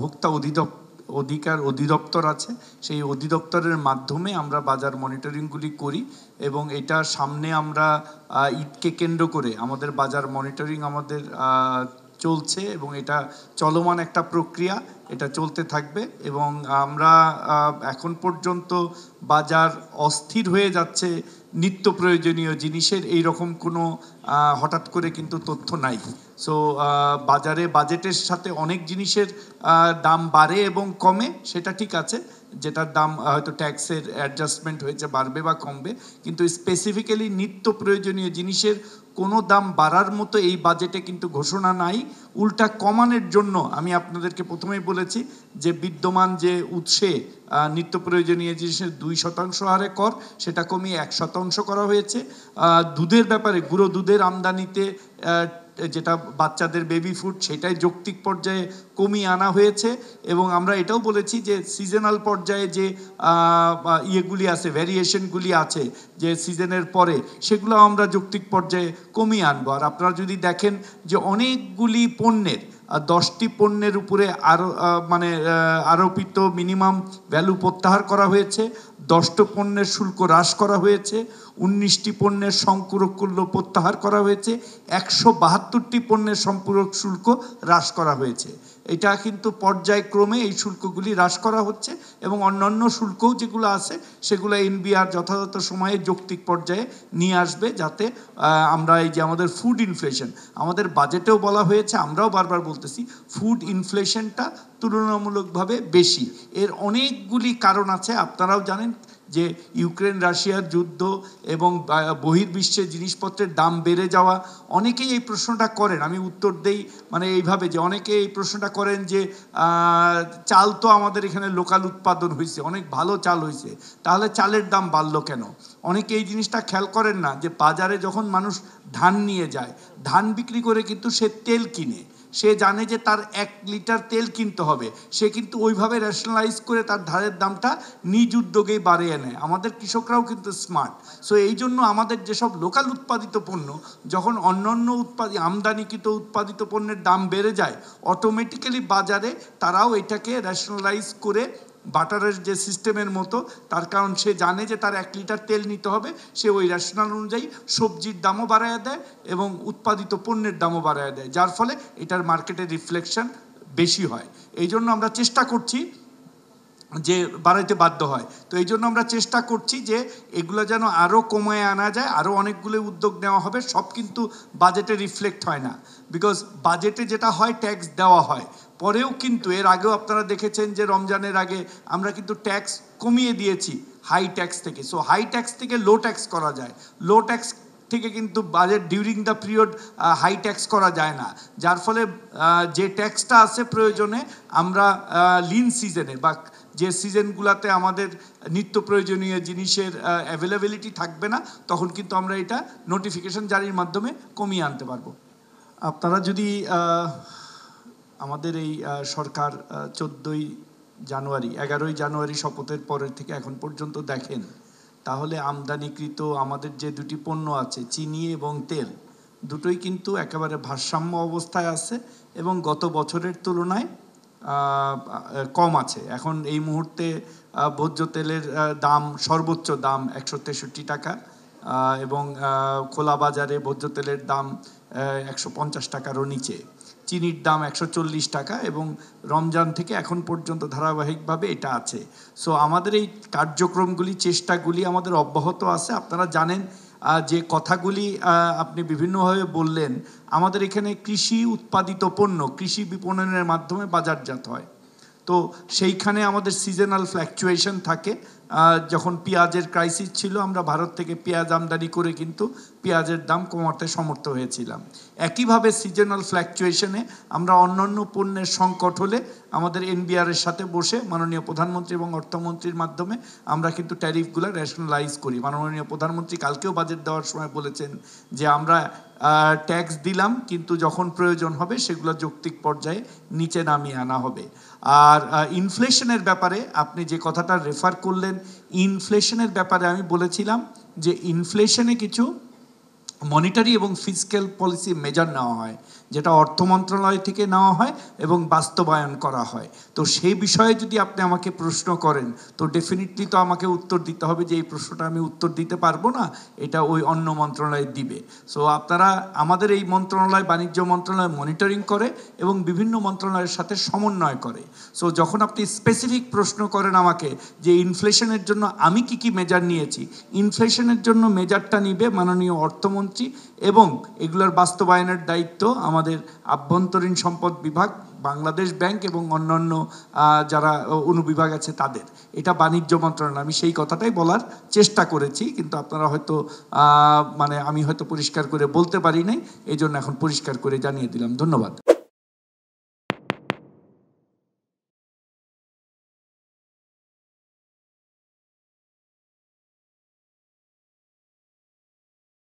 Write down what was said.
ভোক্তা অধিদপ্তর অধিকার অধিদপ্তর আছে সেই অধিদপ্তরের মাধ্যমে আমরা বাজার মনিটরিংগুলি করি এবং এটা সামনে আমরা ঈদকে কেন্দ্র করে আমাদের বাজার মনিটরিং আমাদের চলছে এবং এটা চলমান একটা প্রক্রিয়া এটা চলতে থাকবে এবং আমরা এখন পর্যন্ত বাজার অস্থির হয়ে যাচ্ছে নিত্য প্রয়োজনীয় জিনিসের এই রকম কোনো হঠাৎ করে কিন্তু তথ্য নাই সো বাজারে বাজেটের সাথে অনেক জিনিসের দাম বাড়ে এবং কমে সেটা ঠিক আছে যেটার দাম হয়তো ট্যাক্সের অ্যাডজাস্টমেন্ট হয়েছে বাড়বে বা কমবে কিন্তু স্পেসিফিক্যালি নিত্য প্রয়োজনীয় জিনিসের কোনো দাম বাড়ার মতো এই বাজেটে কিন্তু ঘোষণা নাই উল্টা কমানোর জন্য আমি আপনাদেরকে প্রথমেই বলেছি যে বিদ্যমান যে উৎসে নিত্য প্রয়োজনীয় জিনিসের দুই শতাংশ হারে কর সেটা কমিয়ে এক শতাংশ করা হয়েছে দুধের ব্যাপারে গুঁড়ো দুধের আমদানিতে যেটা বাচ্চাদের বেবি ফুড সেটাই যৌক্তিক পর্যায়ে কমিয়ে আনা হয়েছে এবং আমরা এটাও বলেছি যে সিজনাল পর্যায়ে যে ইয়েগুলি আছে ভ্যারিয়েশনগুলি আছে যে সিজনের পরে সেগুলো আমরা যৌক্তিক পর্যায়ে কমিয়ে আনবো আর আপনারা যদি দেখেন যে অনেকগুলি পণ্যের দশটি পণ্যের উপরে আরো মানে আরোপিত মিনিমাম ভ্যালু প্রত্যাহার করা হয়েছে দশটি পণ্যের শুল্ক হ্রাস করা হয়েছে উনিশটি পণ্যের সম্পূরক মূল্য প্রত্যাহার করা হয়েছে একশো বাহাত্তরটি পণ্যের সম্পূরক শুল্ক হ্রাস করা হয়েছে এটা কিন্তু পর্যায়ক্রমে এই শুল্কগুলি হ্রাস করা হচ্ছে এবং অন্যান্য শুল্কও যেগুলো আছে সেগুলো এনবিআর যথাযথ সময়ে যৌক্তিক পর্যায়ে নিয়ে আসবে যাতে আমরা এই যে আমাদের ফুড ইনফ্লেশন আমাদের বাজেটেও বলা হয়েছে আমরাও বারবার বলতেছি ফুড ইনফ্লেশনটা তুলনামূলকভাবে বেশি এর অনেকগুলি কারণ আছে আপনারাও জানেন যে ইউক্রেন রাশিয়ার যুদ্ধ এবং বহির্বিশ্বে জিনিসপত্রের দাম বেড়ে যাওয়া অনেকেই এই প্রশ্নটা করেন আমি উত্তর দেই মানে এইভাবে যে অনেকে এই প্রশ্নটা করেন যে চাল তো আমাদের এখানে লোকাল উৎপাদন হয়েছে অনেক ভালো চাল হয়েছে তাহলে চালের দাম বাড়লো কেন অনেকে এই জিনিসটা খেয়াল করেন না যে বাজারে যখন মানুষ ধান নিয়ে যায় ধান বিক্রি করে কিন্তু সে তেল কিনে সে জানে যে তার এক লিটার তেল কিনতে হবে সে কিন্তু ওইভাবে রেশনালাইজ করে তার ধারের দামটা নিজ উদ্যোগেই বাড়িয়ে নেয় আমাদের কৃষকরাও কিন্তু স্মার্ট সো এই জন্য আমাদের যেসব লোকাল উৎপাদিত পণ্য যখন অন্য অন্য উৎপাদি আমদানিকৃত উৎপাদিত পণ্যের দাম বেড়ে যায় অটোমেটিক্যালি বাজারে তারাও এটাকে রেশনালাইজ করে বাটারের যে সিস্টেমের মতো তার কারণ সে জানে যে তার এক লিটার তেল নিতে হবে সে ওই রেশনাল অনুযায়ী সবজির দামও বাড়ায় দেয় এবং উৎপাদিত পণ্যের দামও বাড়ায় দেয় যার ফলে এটার মার্কেটে রিফ্লেকশন বেশি হয় এই জন্য আমরা চেষ্টা করছি যে বাড়াইতে বাধ্য হয় তো এই জন্য আমরা চেষ্টা করছি যে এগুলো যেন আরও কমায় আনা যায় আরও অনেকগুলো উদ্যোগ নেওয়া হবে সব কিন্তু বাজেটে রিফ্লেক্ট হয় না বিকজ বাজেটে যেটা হয় ট্যাক্স দেওয়া হয় পরেও কিন্তু এর আগেও আপনারা দেখেছেন যে রমজানের আগে আমরা কিন্তু ট্যাক্স কমিয়ে দিয়েছি হাই ট্যাক্স থেকে সো হাই ট্যাক্স থেকে লো ট্যাক্স করা যায় লো ট্যাক্স থেকে কিন্তু budget during the period high tax করা যায় না যার ফলে যে ট্যাক্সটা আছে প্রয়োজনে আমরা লিন সিজনে বা যে সিজনগুলোতে আমাদের নিত্য প্রয়োজনীয় জিনিসের অ্যাভেলেবিলিটি থাকবে না তখন কিন্তু আমরা এটা নোটিফিকেশন জারির মাধ্যমে কমিয়ে আনতে পারবো আপনারা যদি আমাদের এই সরকার চোদ্দোই জানুয়ারি এগারোই জানুয়ারি শপথের পরের থেকে এখন পর্যন্ত দেখেন তাহলে আমদানিকৃত আমাদের যে দুটি পণ্য আছে চিনি এবং তেল দুটোই কিন্তু একেবারে ভারসাম্য অবস্থায় আছে এবং গত বছরের তুলনায় কম আছে এখন এই মুহূর্তে ভোজ্য তেলের দাম সর্বোচ্চ দাম একশো তেষট্টি টাকা এবং খোলা বাজারে ভোজ্য তেলের দাম একশো পঞ্চাশ টাকারও নিচে চিনির দাম একশো চল্লিশ টাকা এবং রমজান থেকে এখন পর্যন্ত ধারাবাহিকভাবে এটা আছে সো আমাদের এই কার্যক্রমগুলি চেষ্টাগুলি আমাদের অব্যাহত আছে আপনারা জানেন যে কথাগুলি আপনি বিভিন্নভাবে বললেন আমাদের এখানে কৃষি উৎপাদিত পণ্য কৃষি বিপণনের মাধ্যমে বাজারজাত হয় তো সেইখানে আমাদের সিজনাল ফ্ল্যাকচুয়েশন থাকে যখন পেঁয়াজের ক্রাইসিস ছিল আমরা ভারত থেকে পেঁয়াজ আমদানি করে কিন্তু পেঁয়াজের দাম কমাতে সমর্থ হয়েছিলাম একইভাবে সিজনাল ফ্ল্যাকচুয়েশনে আমরা অন্যান্য পণ্যের সংকট হলে আমাদের এনবিআরের সাথে বসে মাননীয় প্রধানমন্ত্রী এবং অর্থমন্ত্রীর মাধ্যমে আমরা কিন্তু ট্যারিফগুলো রেশনালাইজ করি মাননীয় প্রধানমন্ত্রী কালকেও বাজেট দেওয়ার সময় বলেছেন যে আমরা ট্যাক্স দিলাম কিন্তু যখন প্রয়োজন হবে সেগুলো যৌক্তিক পর্যায়ে নিচে নামিয়ে আনা হবে আর ইনফ্লেশনের ব্যাপারে আপনি যে কথাটা রেফার করলেন ইনফ্লেশনের ব্যাপারে আমি বলেছিলাম যে ইনফ্লেশনে কিছু মনিটারি এবং ফিজিক্যাল পলিসি মেজার নেওয়া হয় যেটা অর্থ মন্ত্রণালয় থেকে নেওয়া হয় এবং বাস্তবায়ন করা হয় তো সেই বিষয়ে যদি আপনি আমাকে প্রশ্ন করেন তো ডেফিনেটলি তো আমাকে উত্তর দিতে হবে যে এই প্রশ্নটা আমি উত্তর দিতে পারবো না এটা ওই অন্য মন্ত্রণালয় দিবে সো আপনারা আমাদের এই মন্ত্রণালয় বাণিজ্য মন্ত্রণালয় মনিটরিং করে এবং বিভিন্ন মন্ত্রণালয়ের সাথে সমন্বয় করে সো যখন আপনি স্পেসিফিক প্রশ্ন করেন আমাকে যে ইনফ্লেশনের জন্য আমি কি কি মেজার নিয়েছি ইনফ্লেশনের জন্য মেজারটা নিবে মাননীয় অর্থমন্ত্রী এবং এগুলোর বাস্তবায়নের দায়িত্ব আমাদের আমাদের আভ্যন্তরীণ সম্পদ বিভাগ বাংলাদেশ ব্যাংক এবং অন্যান্য যারা অনুবিভাগ আছে তাদের এটা বাণিজ্য মন্ত্রণালয় আমি সেই কথাটাই বলার চেষ্টা করেছি কিন্তু আপনারা হয়তো মানে আমি হয়তো পরিষ্কার করে বলতে পারি নাই এই জন্য এখন পরিষ্কার করে জানিয়ে দিলাম ধন্যবাদ